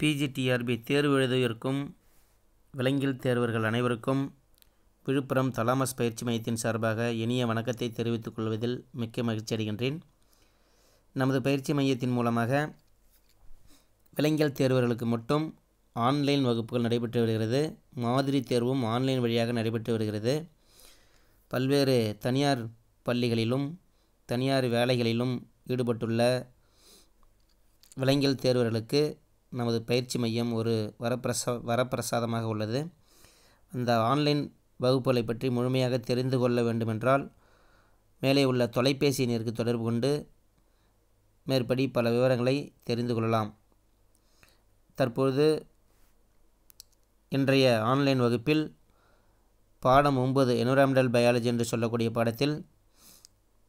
PGTRB தேர்வு எழுதவிருக்கும் விலங்கில் தேர்வர்கள் அனைவருக்கும் Villupuram thalamus பயிற்சி மையத்தின் சார்பாக இனிய வணக்கத்தை தெரிவித்துக் கொள்வதில் மிக்க மகிழ்ச்சி அடைகின்றேன் நமது பயிற்சி மையத்தின் மூலமாக விலங்கியல் தேர்வர்களுக்கு மட்டும் ஆன்லைன் வகுப்புகள் நடைபெற்று வருகிறது மாதிரி தேர்வும் ஆன்லைன் வழியாக நடைபெற்று வருகிறது பல்வேறு தனியார் பள்ளிகளிலும் தனியார் வேலைகளிலும் ஈடுபட்டுள்ள விலங்கியல் தேர்வர்களுக்கு நமது பயிற்சி மையம் ஒரு வரப்பிரசா வரப்பிரசாதமாக உள்ளது அந்த ஆன்லைன் வகுப்புகளை பற்றி முழுமையாக தெரிந்து கொள்ள வேண்டுமென்றால் மேலே உள்ள தொலைபேசி எண்ணிற்கு தொடர்பு கொண்டு மேற்படி பல விவரங்களை தெரிந்து கொள்ளலாம் தற்பொழுது இன்றைய ஆன்லைன் வகுப்பில் பாடம் ஒன்பது என்விரான்மெண்டல் பயாலஜி என்று சொல்லக்கூடிய பாடத்தில்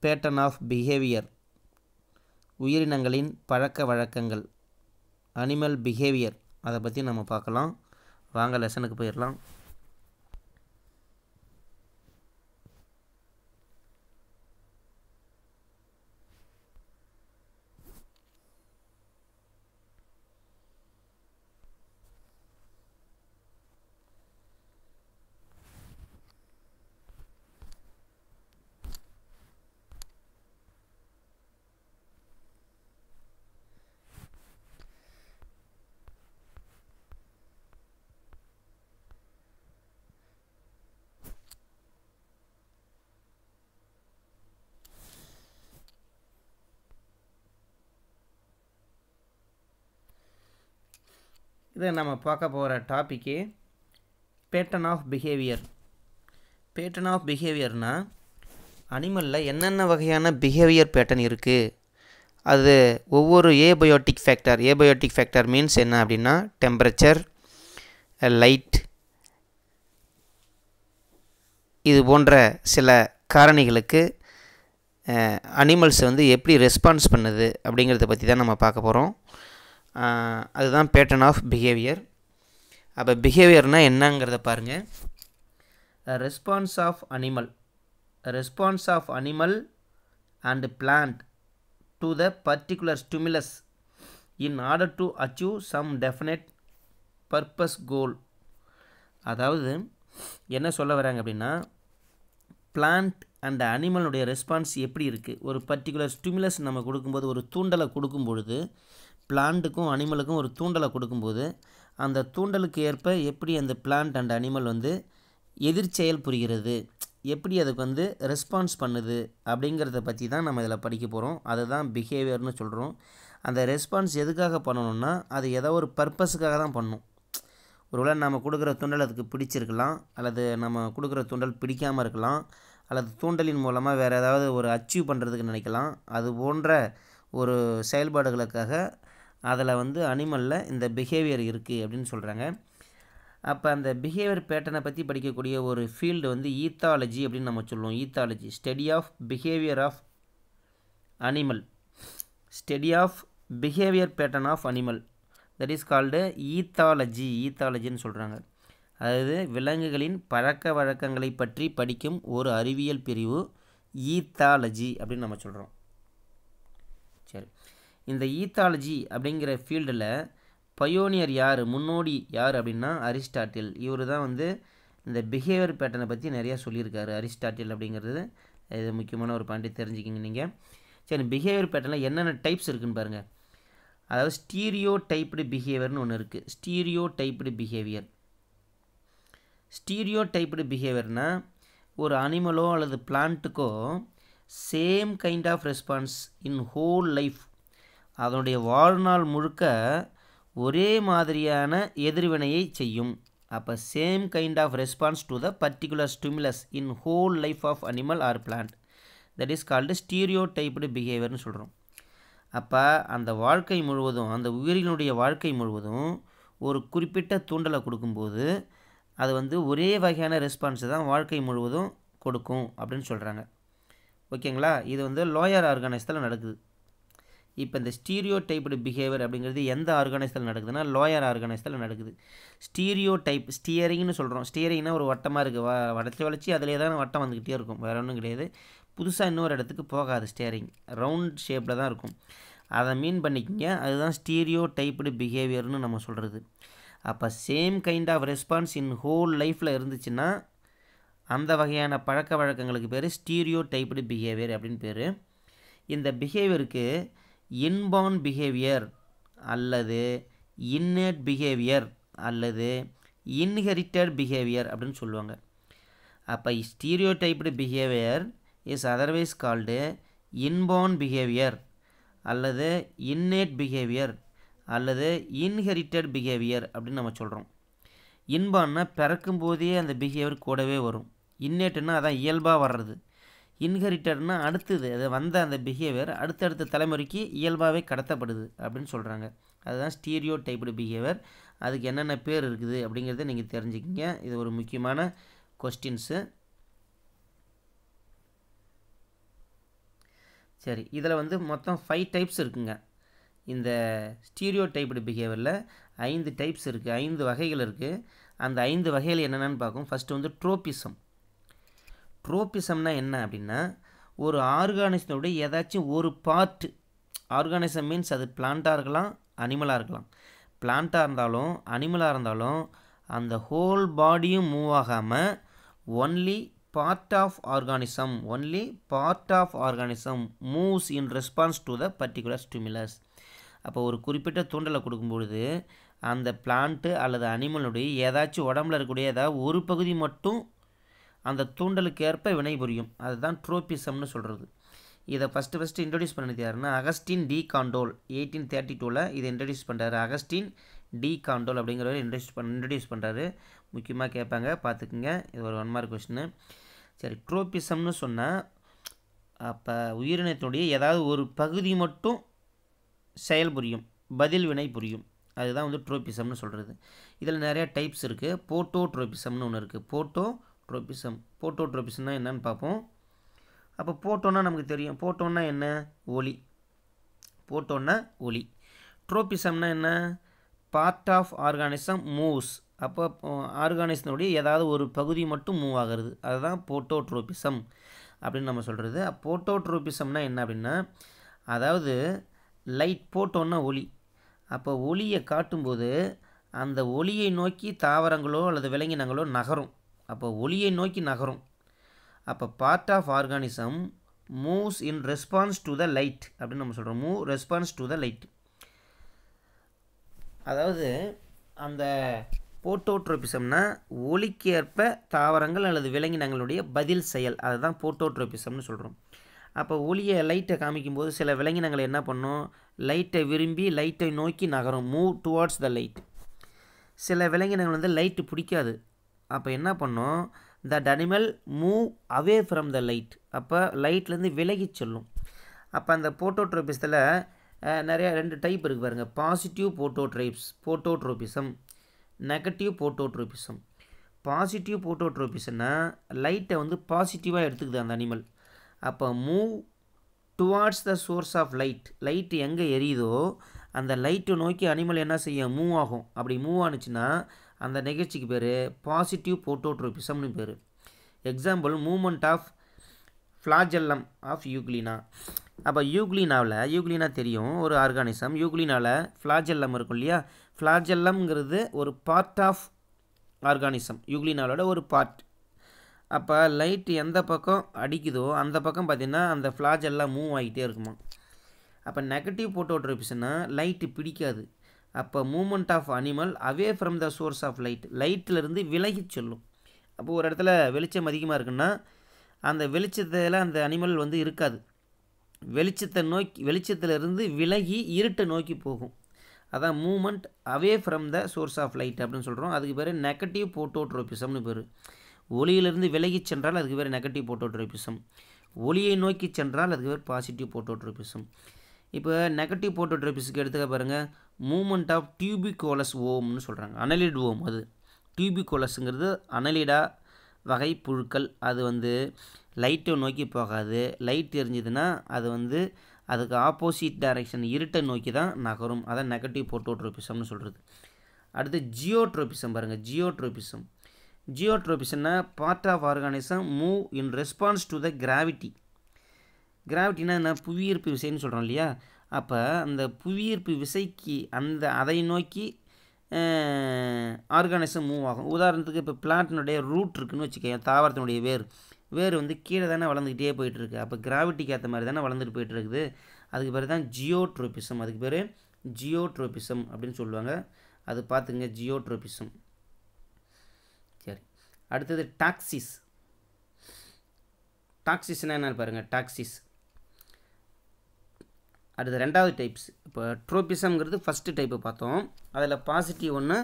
பேட்டர்ன் ஆஃப் பிஹேவியர் உயிரினங்களின் பழக்க வழக்கங்கள் அனிமல் பிஹேவியர் அதை பற்றி நம்ம பார்க்கலாம் வாங்க லெசனுக்கு போயிடலாம் இது நம்ம பார்க்க போகிற topic pattern of behaviour pattern of பிஹேவியர்னால் அனிமலில் என்னென்ன வகையான பிஹேவியர் பேட்டர்ன் இருக்குது அது ஒவ்வொரு abiotic factor abiotic factor means என்ன அப்படின்னா டெம்பரேச்சர் லைட் இது போன்ற சில காரணிகளுக்கு அனிமல்ஸ் வந்து எப்படி ரெஸ்பான்ஸ் பண்ணுது அப்படிங்கிறத பற்றி தான் நம்ம பார்க்க போகிறோம் அதுதான் பேட்டர்ன் ஆஃப் பிஹேவியர் அப்போ பிஹேவியர்னால் என்னங்கிறத பாருங்கள் response of animal response of animal and plant to the particular stimulus in order to achieve some definite purpose goal அதாவது என்ன சொல்ல வராங்க அப்படின்னா பிளான்ட் அண்ட் அனிமலுடைய ரெஸ்பான்ஸ் எப்படி இருக்குது ஒரு பர்டிகுலர் ஸ்டிமுலஸ் நம்ம கொடுக்கும்போது ஒரு தூண்டலை கொடுக்கும் பொழுது பிளான்ட்டுக்கும் அனிமலுக்கும் ஒரு தூண்டலை கொடுக்கும்போது அந்த தூண்டலுக்கு ஏற்ப எப்படி அந்த பிளான்ட் அண்ட் அனிமல் வந்து எதிர்ச்செயல் புரிகிறது எப்படி அதுக்கு வந்து ரெஸ்பான்ஸ் பண்ணுது அப்படிங்கிறத பற்றி தான் நம்ம இதில் படிக்க போகிறோம் அதை தான் பிஹேவியர்னு சொல்கிறோம் அந்த ரெஸ்பான்ஸ் எதுக்காக பண்ணணும்னா அது ஏதோ ஒரு பர்பஸுக்காக தான் பண்ணும் ஒருவேளை நம்ம கொடுக்குற தூண்டல் அதுக்கு பிடிச்சிருக்கலாம் அல்லது நம்ம கொடுக்குற தூண்டல் பிடிக்காமல் இருக்கலாம் அல்லது தூண்டலின் மூலமாக வேறு ஏதாவது ஒரு அச்சீவ் பண்ணுறதுக்கு நினைக்கலாம் அது போன்ற ஒரு செயல்பாடுகளுக்காக அதில் வந்து அனிமலில் இந்த பிஹேவியர் இருக்குது அப்படின்னு சொல்கிறாங்க அப்போ அந்த பிஹேவியர் பேட்டர்னை பற்றி படிக்கக்கூடிய ஒரு ஃபீல்டு வந்து ஈத்தாலஜி அப்படின்னு நம்ம சொல்லுவோம் ethology study of behaviour of animal study of behaviour pattern of animal that is called ethology ஈத்தாலஜின்னு சொல்கிறாங்க அதாவது விலங்குகளின் பழக்க வழக்கங்களை பற்றி படிக்கும் ஒரு அறிவியல் பிரிவு ஈத்தாலஜி அப்படின்னு நம்ம சொல்கிறோம் இந்த ஈத்தாலஜி அப்படிங்கிற ஃபீல்டில் பயோனியர் யார் முன்னோடி யார் அப்படின்னா அரிஸ்டாட்டில் இவர் தான் வந்து இந்த பிஹேவியர் பேட்டர்னை பற்றி நிறையா சொல்லியிருக்காரு அரிஸ்டாட்டில் அப்படிங்கிறது இது முக்கியமான ஒரு பாயிண்ட்டு தெரிஞ்சுக்கிங்க நீங்கள் சரி பிஹேவியர் பேட்டர்னில் என்னென்ன டைப்ஸ் இருக்குன்னு பாருங்கள் அதாவது ஸ்டீரியோ டைப்டு பிஹேவியர்னு ஒன்று இருக்குது stereotyped behaviour stereotyped பிஹேவியர்னால் ஒரு அனிமலோ அல்லது பிளான்ட்டுக்கோ same kind of response in whole life அதனுடைய வாழ்நாள் முழுக்க ஒரே மாதிரியான எதிர்வினையை செய்யும் அப்போ same kind of response to the particular stimulus in whole life of animal or plant that is called stereotyped பிஹேவியர்னு சொல்கிறோம் அப்போ அந்த வாழ்க்கை முழுவதும் அந்த உயிரினுடைய வாழ்க்கை முழுவதும் ஒரு குறிப்பிட்ட தூண்டலை கொடுக்கும்போது அது வந்து ஒரே வகையான ரெஸ்பான்ஸை தான் வாழ்க்கை முழுவதும் கொடுக்கும் அப்படின்னு சொல்கிறாங்க ஓகேங்களா இது வந்து லோயர் ஆர்கானைஸில் நடக்குது இப்போ இந்த ஸ்டீரியோ டைப்டு பிஹேவியர் அப்படிங்கிறது எந்த ஆர்கனைஸில் நடக்குதுன்னா லோயர் ஆர்கனைஸில் நடக்குது ஸ்டீரியோ டைப் ஸ்டியரிங்னு சொல்கிறோம் ஸ்டியரிங்னா ஒரு வட்டமாக இருக்குது வ வளைச்சி வளைச்சி அதிலே தான் வட்டம் வந்துக்கிட்டே இருக்கும் வேறு ஒன்றும் கிடையாது புதுசாக இன்னொரு இடத்துக்கு போகாது ஸ்டியரிங் ரவுண்ட் ஷேப்பில் தான் இருக்கும் அதை மீன் பண்ணிக்கிங்க அதுதான் ஸ்டீரியோ டைப்டு பிஹேவியர்னு நம்ம சொல்கிறது அப்போ same kind of response in whole லைஃப்பில் இருந்துச்சுன்னா அந்த வகையான பழக்க வழக்கங்களுக்கு பேர் ஸ்டீரியோ டைப்டு பிஹேவியர் அப்படின்னு பேர் இந்த பிஹேவியருக்கு இன்பான் பிஹேவியர் அல்லது இன்னேட் பிஹேவியர் அல்லது இன்ஹெரிட்டட் பிஹேவியர் அப்படின்னு சொல்லுவாங்க அப்போ stereotyped behaviour is otherwise called inborn behaviour அல்லது இன்னேட் பிஹேவியர் அல்லது இன்ஹெரிட்டட் பிஹேவியர் அப்படின்னு நம்ம சொல்கிறோம் இன்பான்னா பிறக்கும்போதே அந்த பிஹேவியர் கூடவே வரும் இன்னேட்டுன்னா அதான் இயல்பாக வர்றது இன்ஹெரிட்டர்னால் அடுத்தது அது வந்த அந்த பிஹேவியர் அடுத்தடுத்த தலைமுறைக்கு இயல்பாகவே கடத்தப்படுது அப்படின்னு சொல்கிறாங்க அதுதான் ஸ்டீரியோ டைப்டு பிஹேவியர் அதுக்கு என்னென்ன பேர் இருக்குது அப்படிங்கிறத நீங்கள் தெரிஞ்சுக்கிங்க இது ஒரு முக்கியமான கொஸ்டின்ஸு சரி இதில் வந்து மொத்தம் ஃபைவ் டைப்ஸ் இருக்குங்க இந்த ஸ்டீரியோ டைப்டு பிஹேவியரில் ஐந்து டைப்ஸ் இருக்குது ஐந்து வகைகள் இருக்குது அந்த ஐந்து வகைகள் என்னென்னு பார்க்கும் ஃபஸ்ட்டு வந்து ட்ரோபிசம் ட்ரோபிசம்னா என்ன அப்படின்னா ஒரு ஆர்கானிசத்தோடைய ஏதாச்சும் ஒரு பார்ட்டு ஆர்கானிசம் மீன்ஸ் அது பிளான்ட்டாக இருக்கலாம் அனிமலாக இருக்கலாம் பிளான்ட்டாக இருந்தாலும் அனிமலாக இருந்தாலும் அந்த ஹோல் பாடியும் மூவ் ஆகாமல் only part of organism only part of organism moves in response to the particular stimulus அப்போ ஒரு குறிப்பிட்ட தூண்டலை கொடுக்கும்பொழுது அந்த பிளான்ட்டு அல்லது அனிமலுடைய ஏதாச்சும் உடம்புல இருக்கக்கூடிய ஏதாவது ஒரு பகுதி மட்டும் அந்த தூண்டலுக்கு ஏற்ப வினை புரியும் அதுதான் ட்ரோபிசம்னு சொல்கிறது இதை ஃபஸ்ட்டு ஃபஸ்ட்டு இன்ட்ரடியூஸ் பண்ணது யாருன்னா Augustin de Candolle eighteen thirty டூவில் இதை இன்ட்ரடியூஸ் பண்ணுறாரு அகஸ்டின் டி காண்டோல் அப்படிங்கிறவர் இன்ட்ரடியூஸ் பண் இன்ட்ரடியூஸ் பண்ணுறாரு முக்கியமாக கேட்பாங்க பார்த்துக்குங்க இது ஒரு ஒன் மார்க் கொஸ்டின் சரி ட்ரோபிசம்னு சொன்னால் அப்போ உயிரினத்தினுடைய ஏதாவது ஒரு பகுதி மட்டும் செயல் புரியும் பதில் வினை புரியும் அதுதான் வந்து ட்ரோபிசம்னு சொல்கிறது இதில் நிறையா டைப்ஸ் இருக்குது போட்டோ ட்ரோபிசம்னு ஒன்று இருக்குது போட்டோ ட்ரோபிசம் போட்டோ ட்ரோபிசம்னா என்னன்னு பார்ப்போம் அப்போ போட்டோன்னா நமக்கு தெரியும் போட்டோன்னா என்ன ஒளி போட்டோன்னா ஒளி ட்ரோபிசம்னா என்ன பார்ட் ஆஃப் ஆர்கானிசம் மூவ்ஸ் அப்போ ஆர்கானிசனுடைய ஏதாவது ஒரு பகுதி மட்டும் மூவ் ஆகிறது அதுதான் போட்டோ ட்ரோபிசம் அப்படின்னு நம்ம சொல்கிறது போட்டோ ட்ரோபிசம்னா என்ன அப்படின்னா அதாவது லைட் போட்டோன்னா ஒளி அப்போ ஒளியை காட்டும்போது அந்த ஒளியை நோக்கி தாவரங்களோ அல்லது விலங்கினங்களோ நகரும் அப்போ ஒளியை நோக்கி நகரும் அப்போ part of organism moves in response to the light அப்படின்னு நம்ம சொல்கிறோம் move response to the light அதாவது அந்த போட்டோட்ரோபிசம்னா ஒலிக்கேற்ப தாவரங்கள் அல்லது விலங்கினங்களுடைய பதில் செயல் அதுதான் போட்டோட்ரோபிசம்னு சொல்கிறோம் அப்போ ஒளியை லைட்டை காமிக்கும்போது சில விலங்கினங்கள் என்ன பண்ணும் லைட்டை விரும்பி லைட்டை நோக்கி நகரும் மூவ் டுவார்ட்ஸ் த லைட் சில விலங்கினங்கள் வந்து லைட்டு பிடிக்காது அப்போ என்ன பண்ணும் the animal move away from the light அப்போ லைட்லேருந்து விலகி செல்லும் அப்போ அந்த போட்டோட்ரோபிஸில் நிறையா ரெண்டு டைப் இருக்குது பாருங்கள் positive phototropism phototropism negative phototropism positive போட்டோட்ரோபிசன்னா லைட்டை வந்து பாசிட்டிவாக எடுத்துக்குது அந்த அனிமல் அப்போ move towards the source of light light எங்கே எரியுதோ அந்த லைட்டை நோக்கி அனிமல் என்ன செய்யும் மூவ் ஆகும் அப்படி மூவ் ஆனுச்சுன்னா அந்த நிகழ்ச்சிக்கு பேர் பாசிட்டிவ் போட்டோட்ரோபிசம்னு பேர் example movement of flagellum of Euglena அப்போ யூக்ளினாவில் யூக்ளினா தெரியும் ஒரு ஆர்கானிசம் யூக்ளினாவில் ஃப்ளாஜெல்லம் இருக்கும் இல்லையா ஃப்ளாஜெல்லம்ங்கிறது ஒரு பார்ட் ஆஃப் ஆர்கானிசம் யூக்ளினாவோட ஒரு பார்ட் அப்போ லைட் எந்த பக்கம் அடிக்குதோ அந்த பக்கம் பார்த்திங்கன்னா அந்த ஃப்ளாஜெல்லாம் மூவ் ஆகிட்டே இருக்குமா அப்போ நெகட்டிவ் போட்டோட்ரோபிஸ்னால் லைட்டு பிடிக்காது அப்போ movement of animal away from the source of light லைட்டிலிருந்து விலகி சொல்லும் அப்போ ஒரு இடத்துல வெளிச்சம் அதிகமாக இருக்குன்னா அந்த வெளிச்சத்தில் அந்த அனிமல் வந்து இருக்காது வெளிச்சத்தை நோக்கி வெளிச்சத்திலிருந்து விலகி இருட்டை நோக்கி போகும் அதான் movement away from the source of light அப்படின்னு சொல்கிறோம் அதுக்கு பேர் நெகட்டிவ் போட்டோட்ரோபிசம்னு பேர் ஒளியிலிருந்து விலகி சென்றால் அதுக்கு பேர் நெகட்டிவ் போட்டோட்ரோபிசம் ஒளியை நோக்கி சென்றால் அதுக்கு பேர் பாசிட்டிவ் போட்டோட்ரோபிசம் இப்போ நெகட்டிவ் போட்டோட்ரோபிஸ்க்கு எடுத்துக்க பாருங்கள் மூமெண்ட் ஆஃப் டியூபிகோலஸ் ஓம்னு சொல்கிறாங்க அனலிட் ஓம் அது டியூபிகோலஸுங்கிறது அனலிடா வகை புழுக்கள் அது வந்து லைட்டை நோக்கி போகாது லைட் எரிஞ்சுதுன்னா அது வந்து அதுக்கு ஆப்போசிட் டைரெக்ஷன் இருட்டை நோக்கி தான் நகரும் அதான் நெகட்டிவ் போட்டோட்ரோபிசம்னு சொல்கிறது அடுத்து ஜியோட்ரோபிசம் பாருங்கள் ஜியோட்ரோபிசம் ஜியோட்ரோபிசம்னா part of organism move in response to the gravity கிராவிட்டினா என்ன புவியீர்ப்பு விசைன்னு சொல்கிறோம் இல்லையா அப்போ அந்த புவியீர்ப்பு விசைக்கு அந்த அதை நோக்கி ஆர்கானிசம் மூவ் ஆகும் உதாரணத்துக்கு இப்போ பிளான்டினுடைய ரூட் இருக்குதுன்னு வச்சுக்கோங்க தாவரத்தினுடைய வேர் வேர் வந்து கீழே தானே வளர்ந்துக்கிட்டே போயிட்டுருக்கு அப்போ கிராவிட்டிக்கு ஏற்ற மாதிரி தானே வளர்ந்துட்டு போயிட்டுருக்குது அதுக்கு பேர் தான் ஜியோட்ரோபிசம் அதுக்கு பேர் ஜியோட்ரோபிசம் அப்படின்னு சொல்லுவாங்க அது பார்த்துங்க ஜியோட்ரோபிசம் சரி அடுத்தது டாக்ஸிஸ் டாக்ஸிஸ்னால் என்னென்னு பாருங்கள் டாக்ஸிஸ் அடுத்து ரெண்டாவது டைப்ஸ் இப்போ ட்ரோபிசம்ங்கிறது ஃபஸ்ட்டு டைப்பு பார்த்தோம் அதில் பாசிட்டிவ் ஒன்று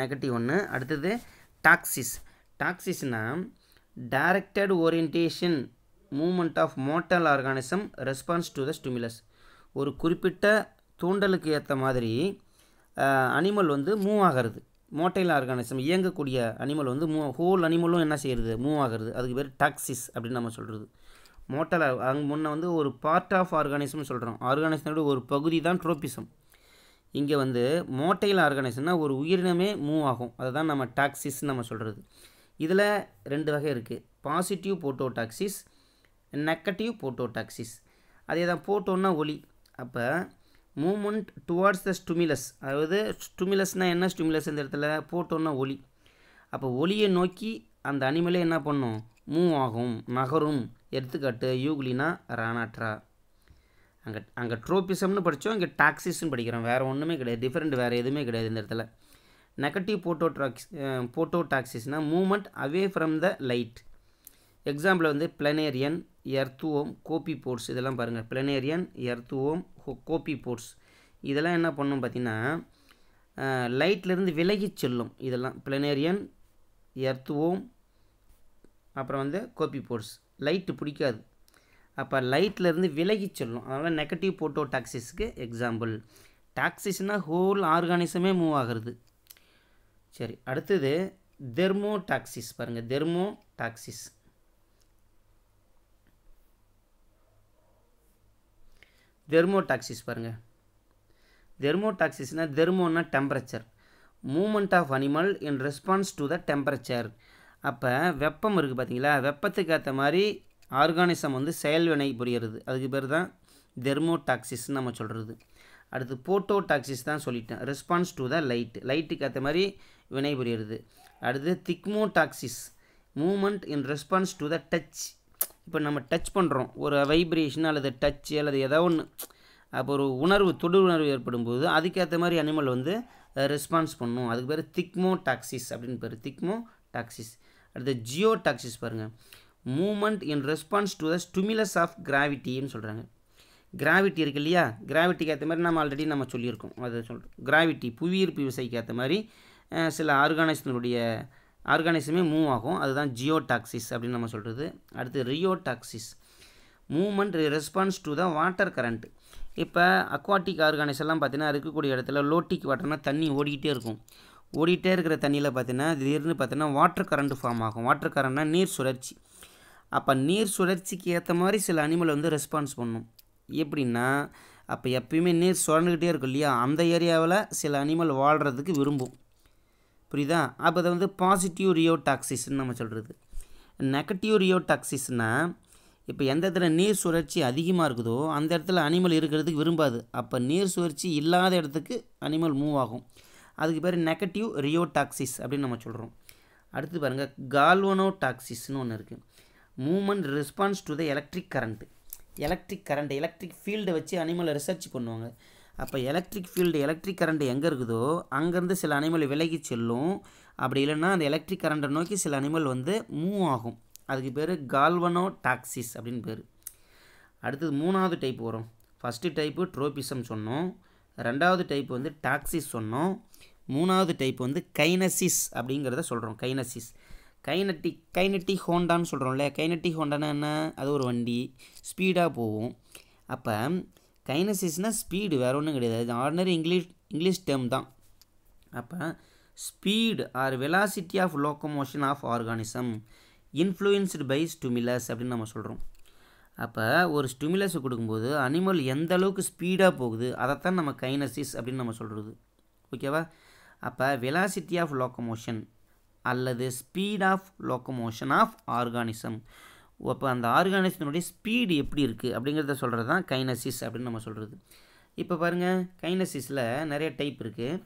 நெகட்டிவ் ஒன்று அடுத்தது டாக்ஸிஸ் டாக்ஸிஸ்னால் directed orientation movement of motile organism response to the stimulus ஒரு குறிப்பிட்ட தூண்டலுக்கு ஏற்ற மாதிரி அனிமல் வந்து மூவ் ஆகிறது மோட்டைல் ஆர்கானிசம் இயங்கக்கூடிய அனிமல் வந்து மூவ் ஹோல் அனிமலும் என்ன செய்கிறது மூவ் ஆகிறது அதுக்கு பேர் டாக்ஸிஸ் அப்படின்னு நம்ம சொல்கிறது மோட்டலாக அங்கே முன்ன வந்து ஒரு பார்ட் ஆஃப் ஆர்கானிசம்னு சொல்கிறோம் ஆர்கானிசனோட ஒரு பகுதி தான் ட்ரோபிசம் இங்கே வந்து மோட்டையில் ஆர்கானிசம்னா ஒரு உயிரினமே மூவ் ஆகும் தான் நம்ம டாக்ஸிஸ் நம்ம சொல்கிறது இதில் ரெண்டு வகை இருக்குது பாசிட்டிவ் போட்டோடாக்சிஸ் நெகட்டிவ் போட்டோடாக்சிஸ் அதே தான் போட்டோன்னா ஒளி அப்போ மூமெண்ட் டுவார்ட்ஸ் த ஸ்டுமிலஸ் அதாவது ஸ்டுமிலஸ்னால் என்ன ஸ்டுமிலஸ் இந்த இடத்துல போட்டோன்னா ஒளி அப்போ ஒளியை நோக்கி அந்த அனிமலே என்ன பண்ணும் மூவ் ஆகும் நகரும் எடுத்துக்காட்டு யூக்லினா ரானாட்ரா அங்கே அங்கே ட்ரோபிசம்னு படித்தோம் இங்கே டாக்ஸிஸ்ன்னு படிக்கிறோம் வேறு ஒன்றுமே கிடையாது டிஃப்ரெண்ட் வேறு எதுவுமே கிடையாது இந்த இடத்துல நெகட்டிவ் போட்டோ ட்ராக்ஸ் போட்டோ டாக்ஸிஸ்னால் movement away from the light example வந்து பிளனேரியன் எர்த்துவோம் கோபி போர்ட்ஸ் இதெல்லாம் பாருங்கள் பிளனேரியன் எர்த்துவோம் கோபி போர்ட்ஸ் இதெல்லாம் என்ன பண்ணும் பார்த்திங்கன்னா லைட்லேருந்து விலகி செல்லும் இதெல்லாம் பிளனேரியன் எர்த்துவோம் அப்புறம் வந்து கோபி போர்ட்ஸ் லைட்டு பிடிக்காது அப்போ இருந்து விலகி சொல்லணும் அதனால் நெகட்டிவ் போட்டோ டாக்ஸிஸ்க்கு எக்ஸாம்பிள் டாக்ஸிஸ்னால் ஹோல் ஆர்கானிசமே மூவ் ஆகிறது சரி அடுத்தது தெர்மோ டாக்ஸிஸ் பாருங்கள் தெர்மோ டாக்ஸிஸ் தெர்மோ டாக்ஸிஸ் பாருங்கள் தெர்மோ டாக்ஸிஸ்னால் தெர்மோன்னா temperature movement of animal in response to the temperature அப்போ வெப்பம் இருக்குது பார்த்தீங்களா வெப்பத்துக்கு ஏற்ற மாதிரி ஆர்கானிசம் வந்து செயல்வினை புரிகிறது அதுக்கு பேர் தான் தெர்மோடாக்சிஸ்ன்னு நம்ம சொல்கிறது அடுத்து போட்டோடாக்சிஸ் தான் சொல்லிட்டேன் ரெஸ்பான்ஸ் டு த லைட் லைட்டுக்கு ஏற்ற மாதிரி வினை புரியறது அடுத்து thigmotaxis movement in response to the touch இப்போ நம்ம டச் பண்ணுறோம் ஒரு வைப்ரேஷன் அல்லது டச் அல்லது ஏதோ ஒன்று அப்போ ஒரு உணர்வு தொடு உணர்வு ஏற்படும் போது அதுக்கேற்ற மாதிரி அனிமல் வந்து ரெஸ்பான்ஸ் பண்ணும் அதுக்கு பேர் திக்மோ டாக்ஸிஸ் அப்படின்னு பேர் திக்மோ டாக்ஸிஸ் அடுத்து ஜியோ டாக்ஸிஸ் பாருங்கள் movement in response to the stimulus of கிராவிட்டின்னு சொல்கிறாங்க கிராவிட்டி இருக்குது இல்லையா கிராவிட்டிக்கு ஏற்ற மாதிரி நம்ம ஆல்ரெடி நம்ம சொல்லியிருக்கோம் அதை சொல்கிறோம் கிராவிட்டி புவியீர்ப்பு விசைக்கு ஏற்ற மாதிரி சில ஆர்கானிசத்தினுடைய ஆர்கானிசமே மூவ் ஆகும் அதுதான் ஜியோ டாக்ஸிஸ் அப்படின்னு நம்ம சொல்கிறது அடுத்து rheotaxis movement response to the water current இப்போ அக்வாட்டிக் ஆர்கானைஸெல்லாம் பார்த்தீங்கன்னா இருக்கக்கூடிய இடத்துல லோட்டிக் வாட்டர்னால் தண்ணி ஓடிக்கிட்டே இருக்கும் ஓடிட்டே இருக்கிற தண்ணியில் பார்த்தீங்கன்னா திடீர்னு பார்த்தீங்கன்னா வாட்டர் கரண்ட் ஃபார்ம் ஆகும் வாட்டர் கரண்ட்னா நீர் சுழற்சி அப்போ நீர் சுழற்சிக்கு ஏற்ற மாதிரி சில அனிமல் வந்து ரெஸ்பான்ஸ் பண்ணும் எப்படின்னா அப்போ எப்பயுமே நீர் சுழந்துக்கிட்டே இருக்கும் இல்லையா அந்த ஏரியாவில் சில அனிமல் வாழ்கிறதுக்கு விரும்பும் புரியுதா அப்போ அதை வந்து பாசிட்டிவ் ரியோடாக்சிஸ்ன்னு நம்ம சொல்கிறது நெகட்டிவ் ரியோடாக்சிஸ்னால் இப்போ எந்த இடத்துல நீர் சுழற்சி அதிகமாக இருக்குதோ அந்த இடத்துல அனிமல் இருக்கிறதுக்கு விரும்பாது அப்போ நீர் சுழற்சி இல்லாத இடத்துக்கு அனிமல் மூவ் ஆகும் அதுக்கு பேர் நெகட்டிவ் ரியோடாக்சிஸ் அப்படின்னு நம்ம சொல்கிறோம் அடுத்து பாருங்கள் கால்வனோடாக்சிஸ்னு ஒன்று இருக்குது movement response to the electric current electric current electric ஃபீல்டை வச்சு அனிமலை ரிசர்ச் பண்ணுவாங்க அப்போ எலக்ட்ரிக் ஃபீல்டு எலக்ட்ரிக் கரண்ட் எங்கே இருக்குதோ அங்கேருந்து சில அனிமல் விலகி செல்லும் அப்படி இல்லைன்னா அந்த எலக்ட்ரிக் கரண்ட்டை நோக்கி சில அனிமல் வந்து மூவ் ஆகும் அதுக்கு பேர் கால்வனோ டாக்ஸிஸ் அப்படின்னு பேர் அடுத்தது மூணாவது டைப் வரும் ஃபஸ்ட்டு டைப்பு ட்ரோபிசம் சொன்னோம் ரெண்டாவது டைப் வந்து டாக்ஸிஸ் சொன்னோம் மூணாவது டைப் வந்து கைனசிஸ் அப்படிங்கிறத சொல்கிறோம் கைனசிஸ் கைனட்டி கைனட்டி ஹோண்டான்னு சொல்கிறோம்ல கைனட்டி ஹோண்டானா என்ன அது ஒரு வண்டி ஸ்பீடாக போகும் அப்போ கைனசிஸ்னால் ஸ்பீடு வேறு ஒன்றும் கிடையாது அது ஆர்டினரி இங்கிலீஷ் இங்கிலீஷ் டேம் தான் அப்போ speed or velocity of locomotion of organism influenced by stimulus அப்படின்னு நம்ம சொல்கிறோம் அப்போ ஒரு ஸ்டுமிலஸை கொடுக்கும்போது அனிமல் எந்த அளவுக்கு ஸ்பீடாக போகுது அதைத்தான் நம்ம கைனசிஸ் அப்படின்னு நம்ம சொல்கிறது ஓகேவா அப்போ வெலாசிட்டி ஆஃப் லோக்கமோஷன் அல்லது speed of locomotion of organism அப்போ அந்த ஆர்கானிசத்தினுடைய ஸ்பீடு எப்படி இருக்குது அப்படிங்கிறத சொல்கிறது தான் கைனசிஸ் அப்படின்னு நம்ம சொல்கிறது இப்போ பாருங்கள் கைனசிஸில் நிறைய டைப் இருக்குது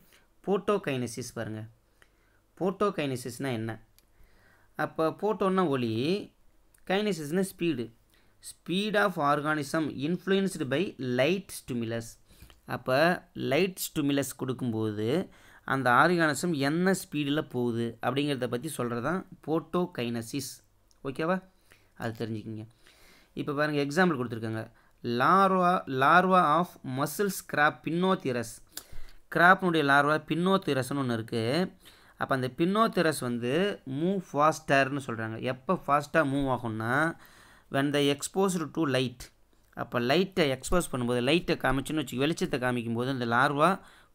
போட்டோ கைனசிஸ் பாருங்கள் போட்டோ கைனசிஸ்னால் என்ன அப்போ போட்டோன்னா ஒளி கைனசிஸ்னால் speed speed of organism influenced by light stimulus அப்போ லைட் ஸ்டுமிலஸ் கொடுக்கும்போது அந்த ஆர்கானிசம் என்ன ஸ்பீடில் போகுது அப்படிங்கிறத பற்றி சொல்கிறது தான் போட்டோ கைனசிஸ் ஓகேவா அது தெரிஞ்சுக்கிங்க இப்போ பாருங்கள் எக்ஸாம்பிள் கொடுத்துருக்காங்க larva larva of mussels crab Pinnotheres கிராப்னுடைய லார்வா பின்னோத்திரஸ்னு ஒன்று இருக்குது அப்போ அந்த பின்னோத்திரஸ் வந்து மூவ் ஃபாஸ்டர்னு சொல்கிறாங்க எப்போ ஃபாஸ்ட்டாக மூவ் ஆகும்னா when the exposed to light அப்போ லைட்டை எக்ஸ்போஸ் பண்ணும்போது லைட்டை காமிச்சுன்னு வச்சு வெளிச்சத்தை காமிக்கும்போது அந்த லார்வா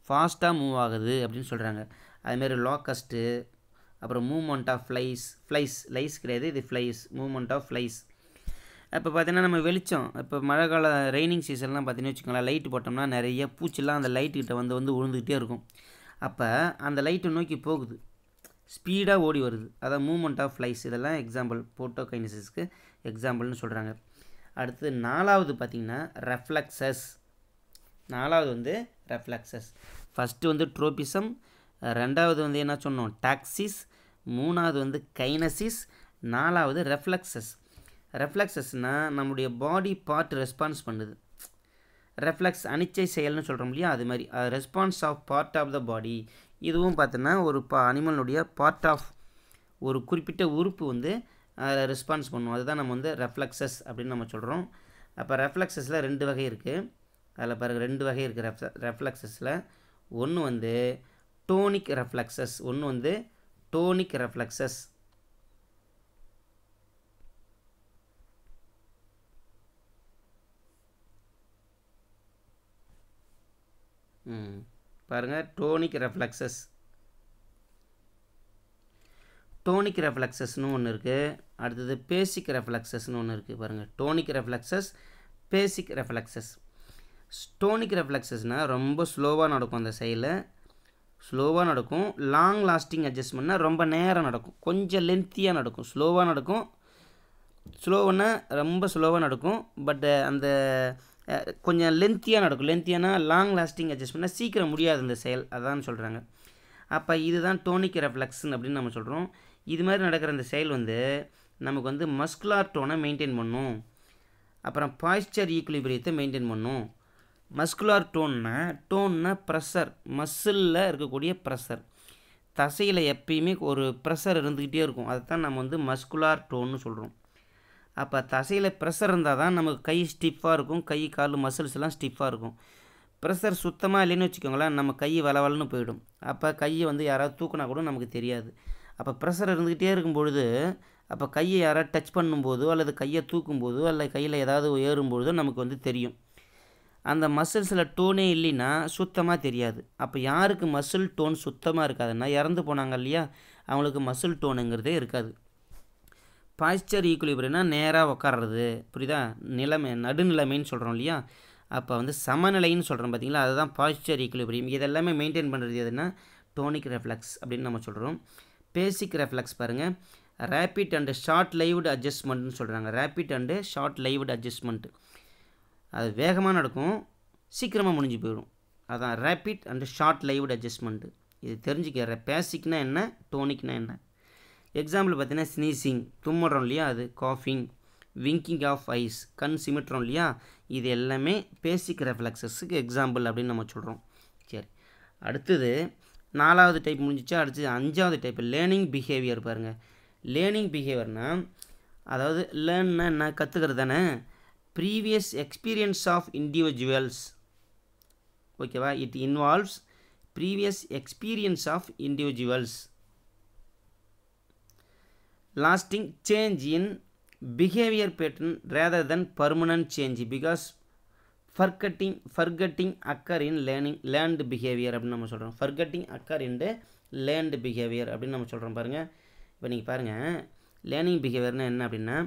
ஃபாஸ்ட்டாக மூவ் ஆகுது அப்படின்னு சொல்கிறாங்க அதுமாரி லோக்கஸ்ட்டு அப்புறம் movement of flies flies lies கிடையாது இது ஃப்ளைஸ் மூமெண்ட் ஆஃப் ஃப்ளைஸ் இப்போ பார்த்தீங்கன்னா நம்ம வெளிச்சம் இப்போ மழை கால ரெய்னிங் சீசன்லாம் பார்த்தீங்கன்னா வச்சுக்கோங்களேன் லைட்டு போட்டோம்னா நிறைய பூச்சிலாம் அந்த லைட்டுக்கிட்ட வந்து வந்து விழுந்துக்கிட்டே இருக்கும் அப்போ அந்த லைட்டை நோக்கி போகுது ஸ்பீடாக ஓடி வருது அதான் மூமெண்ட் ஆஃப் ஃப்ளைஸ் இதெல்லாம் எக்ஸாம்பிள் போட்டோகைனசிஸ்க்கு எக்ஸாம்பிள்னு சொல்கிறாங்க அடுத்து நாலாவது பார்த்திங்கன்னா ரெஃப்ளக்ஸஸ் நாலாவது வந்து ரெஃப்ளக்ஸஸ் ஃபஸ்ட்டு வந்து ட்ரோபிசம் ரெண்டாவது வந்து என்ன சொன்னோம் டாக்ஸிஸ் மூணாவது வந்து கைனசிஸ் நாலாவது ரெஃப்ளக்ஸஸ் ரெஃப்ளக்ஸஸ்னால் நம்முடைய பாடி பார்ட் ரெஸ்பான்ஸ் பண்ணுது ரெஃப்ளெக்ஸ் அனிச்சை செயல்னு சொல்கிறோம் இல்லையா அது மாதிரி response of part of the body இதுவும் பார்த்தோன்னா ஒரு பா அனிமலுடைய பார்ட் ஆஃப் ஒரு குறிப்பிட்ட உறுப்பு வந்து ரெஸ்பான்ஸ் பண்ணும் அதுதான் நம்ம வந்து ரெஃப்ளக்ஸஸ் அப்படின்னு நம்ம சொல்கிறோம் அப்போ ரெஃப்ளெக்ஸஸில் ரெண்டு வகை இருக்குது அதில் பாருங்கள் ரெண்டு வகை இருக்குது ரெஃப் ரெஃப்ளெக்ஸஸில் ஒன்று வந்து டோனிக் ரெஃப்ளக்சஸ் ஒன்று வந்து டோனிக் ரெஃப்ளக்சஸ் பாருங்கள் டோனிக் ரெஃப்ளக்சஸ் டோனிக் ரெஃப்ளக்சஸ்னு ஒன்று இருக்குது அடுத்தது பேசிக் ரெஃப்ளக்சஸ்னு ஒன்று இருக்குது பாருங்கள் டோனிக் ரெஃப்ளக்சஸ் பேசிக் ரெஃப்ளக்சஸ் ஸ்டோனிக் ரெஃப்ளெக்ஸஸ்னால் ரொம்ப ஸ்லோவாக நடக்கும் அந்த செயலை ஸ்லோவாக நடக்கும் லாங் லாஸ்டிங் அட்ஜஸ்ட்மெண்ட்னால் ரொம்ப நேரம் நடக்கும் கொஞ்சம் லென்த்தியாக நடக்கும் ஸ்லோவாக நடக்கும் ஸ்லோவுன்னா ரொம்ப ஸ்லோவாக நடக்கும் பட்டு அந்த கொஞ்சம் லென்த்தியாக நடக்கும் லென்த்தியானால் லாங் லாஸ்டிங் அட்ஜஸ்ட்மெண்ட்னால் சீக்கிரம் முடியாது இந்த செயல் அதான் சொல்கிறாங்க அப்போ இதுதான் டோனிக் ரெஃப்ளெக்ஸன் அப்படின்னு நம்ம சொல்கிறோம் இது மாதிரி நடக்கிற இந்த செயல் வந்து நமக்கு வந்து மஸ்குலார் டோனை மெயின்டைன் பண்ணும் அப்புறம் பாய்ச்சர் ஈக்குலிபிரியத்தை மெயின்டைன் பண்ணும் மஸ்குலார் டோன்னா டோன்னா ப்ரெஷர் மஸ்ஸில் இருக்கக்கூடிய ப்ரெஷர் தசையில் எப்பயுமே ஒரு ப்ரெஷர் இருந்துக்கிட்டே இருக்கும் அதை தான் நம்ம வந்து மஸ்குலார் டோன்னு சொல்கிறோம் அப்போ தசையில் ப்ரெஷர் இருந்தால் தான் நமக்கு கை ஸ்டிஃபாக இருக்கும் கை கால் மசில்ஸ் எல்லாம் ஸ்டிஃபாக இருக்கும் ப்ரெஷர் சுத்தமாக இல்லைன்னு வச்சுக்கோங்களேன் நம்ம கை வளவலன்னு போயிடும் அப்போ கையை வந்து யாராவது தூக்குனா கூட நமக்கு தெரியாது அப்போ ப்ரெஷர் இருந்துக்கிட்டே இருக்கும்பொழுது அப்போ கையை யாராவது டச் பண்ணும்போதோ அல்லது கையை தூக்கும்போதோ அல்லது கையில் ஏதாவது ஏறும்பொழுதோ நமக்கு வந்து தெரியும் அந்த மசில்ஸில் டோனே இல்லைன்னா சுத்தமாக தெரியாது அப்போ யாருக்கு மசில் டோன் சுத்தமாக இருக்காதுன்னா இறந்து போனாங்க இல்லையா அவங்களுக்கு மசில் டோனுங்கிறதே இருக்காது பாய்ச்சர் ஈக்குலிபிரியம்னா நேராக உட்கார்றது புரியுதா நிலைமை நடுநிலைமைன்னு சொல்கிறோம் இல்லையா அப்போ வந்து சமநிலைன்னு சொல்கிறோம் பார்த்தீங்களா அதுதான் பாய்ச்சர் ஈக்குலிபிரியம் இதெல்லாமே மெயின்டைன் பண்ணுறது எதுனா டோனிக் ரெஃப்ளக்ஸ் அப்படின்னு நம்ம சொல்கிறோம் பேசிக் ரெஃப்ளக்ஸ் பாருங்கள் ரேப்பிட் அண்டு ஷார்ட் லைவ்டு அட்ஜஸ்ட்மெண்ட்னு சொல்கிறாங்க rapid and short lived adjustment அது வேகமாக நடக்கும் சீக்கிரமாக முடிஞ்சு போயிடும் அதான் rapid and short live adjustment இது தெரிஞ்சுக்கிற பேசிக்னா என்ன டோனிக்னா என்ன எக்ஸாம்பிள் பார்த்தீங்கன்னா ஸ்னீசிங் தும்முறோம் இல்லையா அது காஃபிங் விங்கிங் ஆஃப் ஐஸ் கண் சிமிட்டுறோம் இல்லையா இது எல்லாமே பேசிக் ரெஃப்ளக்ஸஸுக்கு எக்ஸாம்பிள் அப்படின்னு நம்ம சொல்கிறோம் சரி அடுத்தது நாலாவது டைப் முடிஞ்சிச்சா அடுத்தது அஞ்சாவது டைப் லேர்னிங் பிஹேவியர் பாருங்கள் லேர்னிங் பிஹேவியர்னால் அதாவது லேர்ன்னா என்ன கற்றுக்கிறது தானே ப்ரீவியஸ் எக்ஸ்பீரியன்ஸ் ஆஃப் individuals ஓகேவா it involves previous experience of individuals lasting change in behaviour pattern rather than permanent change because forgetting forgetting occur in learning learned behaviour அப்படின்னு நம்ம சொல்கிறோம் forgetting occur into learned behaviour அப்படின்னு நம்ம சொல்கிறோம் பாருங்கள் இப்போ நீங்கள் பாருங்கள் லேர்னிங் பிஹேவியர்னால் என்ன அப்படின்னா